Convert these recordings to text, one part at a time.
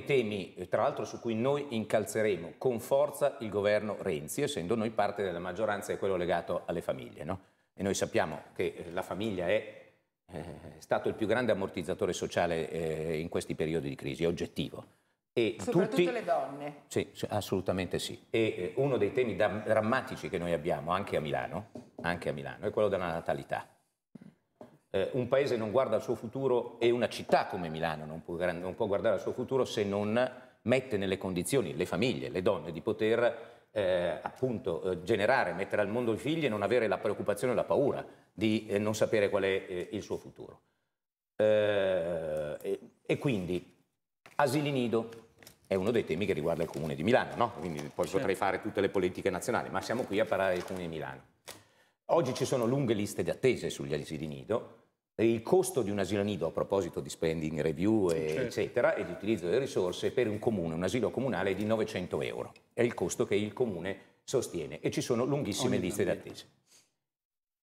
dei temi, eh, tra l'altro, su cui noi incalzeremo con forza il governo Renzi, essendo noi parte della maggioranza, è quello legato alle famiglie. No? E noi sappiamo che eh, la famiglia è eh, è stato il più grande ammortizzatore sociale eh, in questi periodi di crisi, è oggettivo. E Soprattutto tutti... le donne. Sì, assolutamente sì. E eh, uno dei temi drammatici che noi abbiamo anche a Milano, anche a Milano è quello della natalità eh, un paese non guarda al suo futuro e una città come Milano non può, non può, guardare al suo futuro se non mette nelle condizioni le famiglie, le donne di poter eh, appunto eh, generare, mettere al mondo i figli e non avere la preoccupazione o la paura di eh, non sapere qual è eh, il suo futuro. Eh, e, e, quindi asili nido è uno dei temi che riguarda il Comune di Milano, no? quindi poi certo. potrei fare tutte le politiche nazionali, ma siamo qui a parlare del Comune di Milano. Oggi ci sono lunghe liste di attese sugli asili nido, il costo di un asilo nido, a proposito di spending review, e certo. eccetera, e di utilizzo delle risorse per un comune, un asilo comunale è di 900 euro. È il costo che il comune sostiene e ci sono lunghissime Ogni liste d'attesa.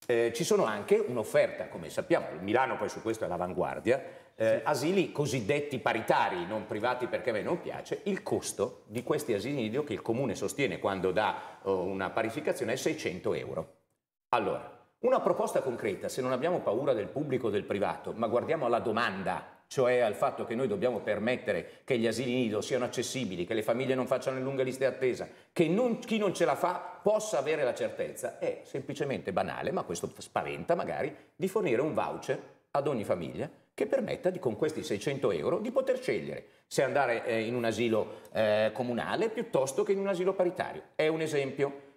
Eh, ci sono anche un'offerta, come sappiamo, Milano poi su questo è l'avanguardia, eh, sì. asili cosiddetti paritari, non privati perché a me non piace, il costo di questi asili nido che il comune sostiene quando dà oh, una parificazione è 600 euro. Allora, una proposta concreta, se non abbiamo paura del pubblico o del privato, ma guardiamo alla domanda, cioè al fatto che noi dobbiamo permettere che gli asili nido siano accessibili, che le famiglie non facciano lunghe liste d'attesa, che non, chi non ce la fa possa avere la certezza, è semplicemente banale, ma questo spaventa magari, di fornire un voucher ad ogni famiglia che permetta di, con questi 600 euro di poter scegliere se andare eh, in un asilo eh, comunale piuttosto che in un asilo paritario. È un esempio.